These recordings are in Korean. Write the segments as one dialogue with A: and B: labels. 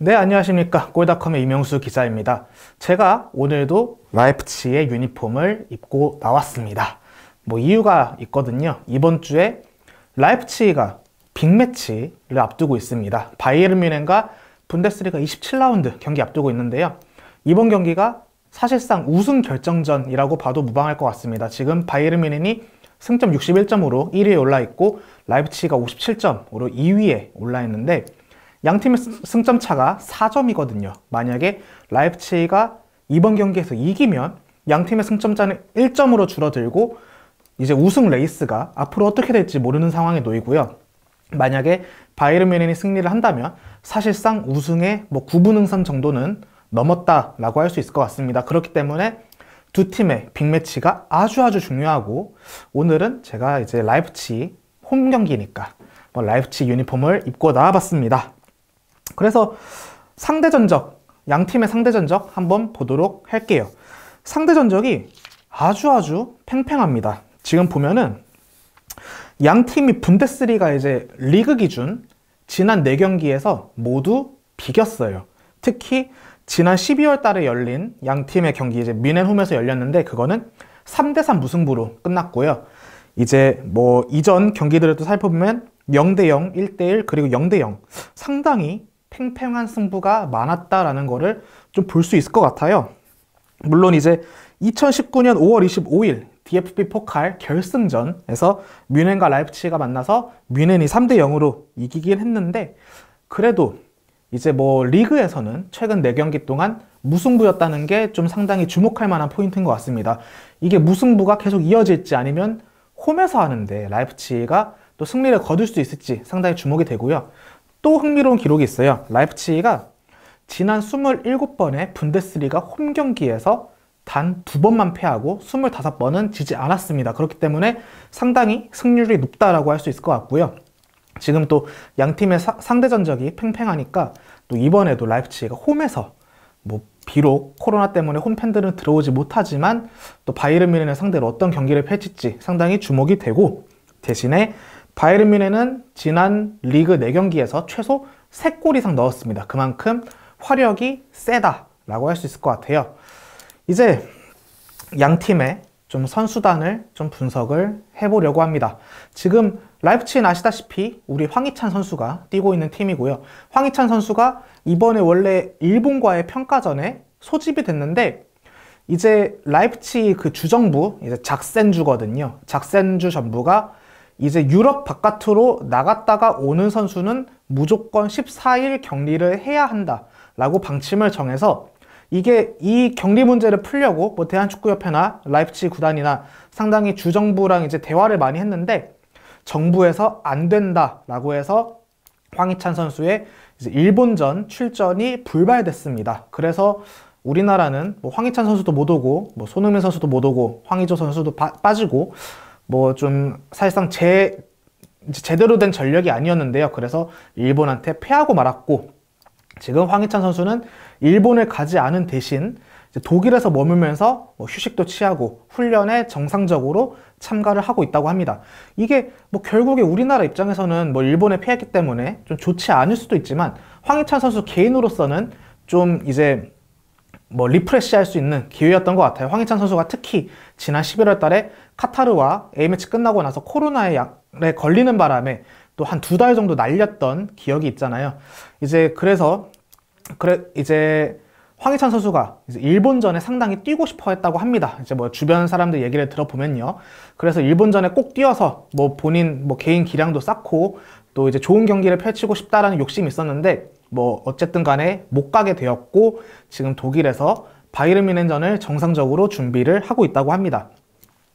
A: 네, 안녕하십니까. 꼴닷컴의 이명수 기자입니다. 제가 오늘도 라이프치의 유니폼을 입고 나왔습니다. 뭐 이유가 있거든요. 이번 주에 라이프치가 빅매치를 앞두고 있습니다. 바이에른 뮌헨과 분데스리가 27라운드 경기 앞두고 있는데요. 이번 경기가 사실상 우승 결정전이라고 봐도 무방할 것 같습니다. 지금 바이에른 뮌헨이 승점 61점으로 1위에 올라 있고 라이프치가 57점으로 2위에 올라 있는데 양팀의 승점 차가 4점이거든요. 만약에 라이프치히가 이번 경기에서 이기면 양팀의 승점자는 1점으로 줄어들고 이제 우승 레이스가 앞으로 어떻게 될지 모르는 상황에 놓이고요. 만약에 바이르른 뮌헨이 승리를 한다면 사실상 우승의 뭐 9분 응선 정도는 넘었다라고 할 수 있을 것 같습니다. 그렇기 때문에 두 팀의 빅매치가 아주 아주 중요하고 오늘은 제가 이제 라이프치 홈 경기니까 뭐 라이프치 유니폼을 입고 나와봤습니다. 그래서 상대 전적, 양 팀의 상대 전적 한번 보도록 할게요. 상대 전적이 아주 아주 팽팽합니다. 지금 보면은 양 팀이 분데스리가 이제 리그 기준 지난 4경기에서 모두 비겼어요. 특히 지난 12월 달에 열린 양 팀의 경기 이제 미넨홈에서 열렸는데 그거는 3대3 무승부로 끝났고요. 이제 뭐 이전 경기들을 또 살펴보면 0대0, 1대1 그리고 0대0 상당히 팽팽한 승부가 많았다라는 거를 좀 볼 수 있을 것 같아요. 물론 이제 2019년 5월 25일 DFB 포칼 결승전에서 뮌헨과 라이프치히가 만나서 뮌헨이 3대 0으로 이기긴 했는데 그래도 이제 뭐 리그에서는 최근 4경기 동안 무승부였다는 게 좀 상당히 주목할 만한 포인트인 것 같습니다. 이게 무승부가 계속 이어질지 아니면 홈에서 하는데 라이프치히가 또 승리를 거둘 수 있을지 상당히 주목이 되고요. 또 흥미로운 기록이 있어요. 라이프치히가 지난 27번의 분데스리가 홈 경기에서 단 두 번만 패하고 25번은 지지 않았습니다. 그렇기 때문에 상당히 승률이 높다라고 할 수 있을 것 같고요. 지금 또 양 팀의 사, 상대 전적이 팽팽하니까 또 이번에도 라이프치히가 홈에서 뭐 비록 코로나 때문에 홈팬들은 들어오지 못하지만 또 바이에른 미넨을 상대로 어떤 경기를 펼칠지 상당히 주목이 되고 대신에 바이에른 뮌헨은 지난 리그 4경기에서 최소 3골 이상 넣었습니다. 그만큼 화력이 세다라고 할 수 있을 것 같아요. 이제 양 팀의 좀 선수단을 좀 분석을 해보려고 합니다. 지금 라이프치히는 아시다시피 우리 황희찬 선수가 뛰고 있는 팀이고요. 황희찬 선수가 이번에 원래 일본과의 평가전에 소집이 됐는데 이제 라이프치히 그 주정부, 이제 작센주거든요. 작센주 전부가 이제 유럽 바깥으로 나갔다가 오는 선수는 무조건 14일 격리를 해야 한다 라고 방침을 정해서 이게 이 격리 문제를 풀려고 뭐 대한축구협회나 라이프치 구단이나 상당히 주정부랑 이제 대화를 많이 했는데 정부에서 안 된다 라고 해서 황희찬 선수의 일본전 출전이 불발됐습니다. 그래서 우리나라는 뭐 황희찬 선수도 못 오고 뭐 손흥민 선수도 못 오고 황희조 선수도 바, 빠지고 뭐좀 사실상 제 제대로 된 전력이 아니었는데요. 그래서 일본한테 패하고 말았고 지금 황희찬 선수는 일본을 가지 않은 대신 독일에서 머물면서 뭐 휴식도 취하고 훈련에 정상적으로 참가를 하고 있다고 합니다. 이게 뭐 결국에 우리나라 입장에서는 뭐 일본에 패했기 때문에 좀 좋지 않을 수도 있지만 황희찬 선수 개인으로서는 좀 이제 뭐 리프레시할 수 있는 기회였던 것 같아요. 황희찬 선수가 특히 지난 11월 달에 카타르와 A매치 끝나고 나서 코로나에 약, 에 걸리는 바람에 또 한 두 달 정도 날렸던 기억이 있잖아요. 이제 그래서 그래 이제 황희찬 선수가 이제 일본전에 상당히 뛰고 싶어 했다고 합니다. 이제 뭐 주변 사람들 얘기를 들어보면요. 그래서 일본전에 꼭 뛰어서 뭐 본인 뭐 개인 기량도 쌓고 또 이제 좋은 경기를 펼치고 싶다라는 욕심이 있었는데 뭐 어쨌든 간에 못 가게 되었고 지금 독일에서 바이르 미넨전을 정상적으로 준비를 하고 있다고 합니다.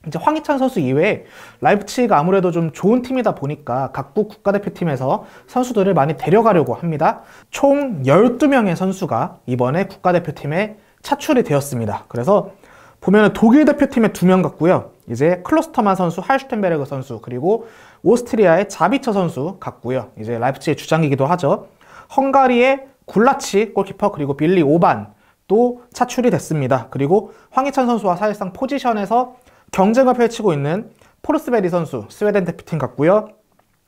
A: 이제 황희찬 선수 이외에 라이프치히가 아무래도 좀 좋은 팀이다 보니까 각국 국가대표팀에서 선수들을 많이 데려가려고 합니다. 총 12명의 선수가 이번에 국가대표팀에 차출이 되었습니다. 그래서 보면 독일 대표팀에 2명 같고요. 이제 클로스터만 선수, 할슈텐베르그 선수, 그리고 오스트리아의 자비처 선수 같고요. 이제 라이프치히의 주장이기도 하죠. 헝가리의 굴라치 골키퍼 그리고 빌리 오반 또 차출이 됐습니다. 그리고 황희찬 선수와 사실상 포지션에서 경쟁을 펼치고 있는 포르스베리 선수 스웨덴 대표팀 같고요.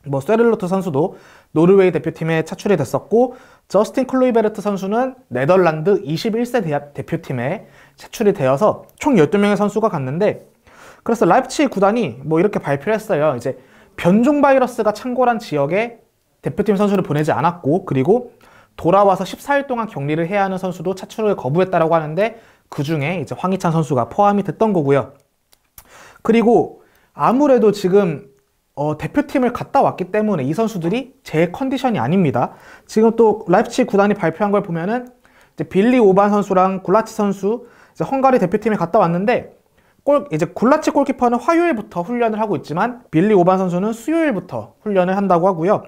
A: 뭐세를로트 선수도 노르웨이 대표팀에 차출이 됐었고 저스틴 클로이베르트 선수는 네덜란드 21세 대표팀에 차출이 되어서 총 12명의 선수가 갔는데 그래서 라이프치 구단이 뭐 이렇게 발표를 했어요. 이제 변종 바이러스가 창궐한 지역에 대표팀 선수를 보내지 않았고 그리고 돌아와서 14일 동안 격리를 해야 하는 선수도 차출을 거부했다라고 하는데 그 중에 이제 황희찬 선수가 포함이 됐던 거고요. 그리고 아무래도 지금 어, 대표팀을 갔다 왔기 때문에 이 선수들이 제 컨디션이 아닙니다. 지금 또 라이프치 구단이 발표한 걸 보면은 이제 빌리 오반 선수랑 굴라치 선수 이제 헝가리 대표팀에 갔다 왔는데 골 이제 굴라치 골키퍼는 화요일부터 훈련을 하고 있지만 빌리 오반 선수는 수요일부터 훈련을 한다고 하고요.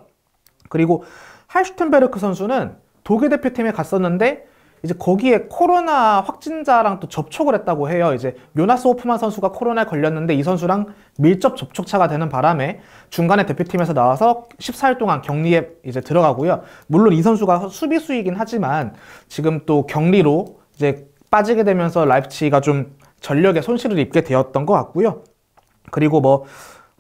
A: 그리고 할슈텐베르크 선수는 독일 대표팀에 갔었는데 이제 거기에 코로나 확진자랑 또 접촉을 했다고 해요. 이제 요나스 호프만 선수가 코로나에 걸렸는데 이 선수랑 밀접 접촉차가 되는 바람에 중간에 대표팀에서 나와서 14일 동안 격리에 이제 들어가고요. 물론 이 선수가 수비수이긴 하지만 지금 또 격리로 이제 빠지게 되면서 라이프치가 좀 전력에 손실을 입게 되었던 것 같고요. 그리고 뭐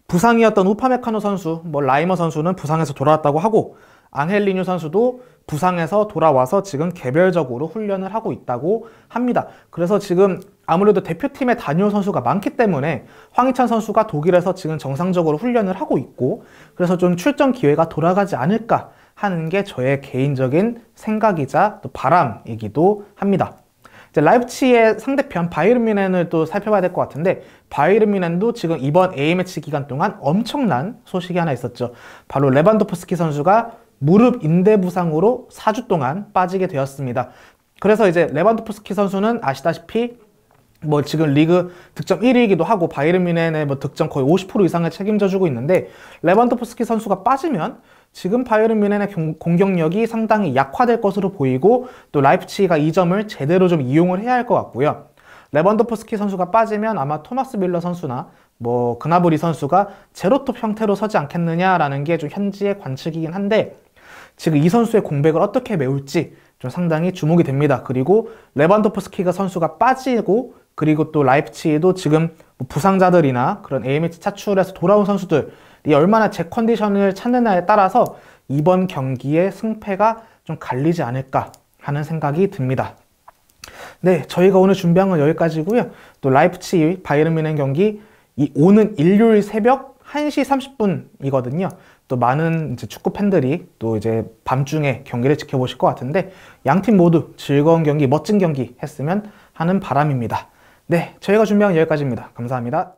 A: 부상이었던 우파메카노 선수, 뭐 라이머 선수는 부상에서 돌아왔다고 하고 앙헬리뉴 선수도 부상에서 돌아와서 지금 개별적으로 훈련을 하고 있다고 합니다. 그래서 지금 아무래도 대표팀에 다녀온 선수가 많기 때문에 황희찬 선수가 독일에서 지금 정상적으로 훈련을 하고 있고 그래서 좀 출전 기회가 돌아가지 않을까 하는 게 저의 개인적인 생각이자 또 바람이기도 합니다. 이제 라이프치의 상대편 바이르미넨을또 살펴봐야 될 것 같은데 바이르미넨도 지금 이번 A매치 기간 동안 엄청난 소식이 하나 있었죠. 바로 레반도프스키 선수가 무릎 인대 부상으로 4주 동안 빠지게 되었습니다. 그래서 이제 레반도프스키 선수는 아시다시피 뭐 지금 리그 득점 1위이기도 하고 바이르미넨의뭐 득점 거의 50% 이상을 책임져 주고 있는데 레반도프스키 선수가 빠지면 지금 바이에른 뮌헨의 공격력이 상당히 약화될 것으로 보이고 또 라이프치히가 이 점을 제대로 좀 이용을 해야 할 것 같고요. 레반도프스키 선수가 빠지면 아마 토마스 밀러 선수나 뭐 그나브리 선수가 제로톱 형태로 서지 않겠느냐라는 게 좀 현지의 관측이긴 한데 지금 이 선수의 공백을 어떻게 메울지 좀 상당히 주목이 됩니다. 그리고 레반도프스키가 선수가 빠지고 그리고 또 라이프치히도 지금 뭐 부상자들이나 그런 AMH 차출해서 돌아온 선수들 이 얼마나 제 컨디션을 찾느냐에 따라서 이번 경기의 승패가 좀 갈리지 않을까 하는 생각이 듭니다. 네, 저희가 오늘 준비한 건 여기까지고요. 또 라이프치 바이에른 뮌 경기 오는 일요일 새벽 1시 30분이거든요. 또 많은 축구 팬들이 또 이제 밤중에 경기를 지켜보실 것 같은데 양 팀 모두 즐거운 경기, 멋진 경기 했으면 하는 바람입니다. 네, 저희가 준비한 건 여기까지입니다. 감사합니다.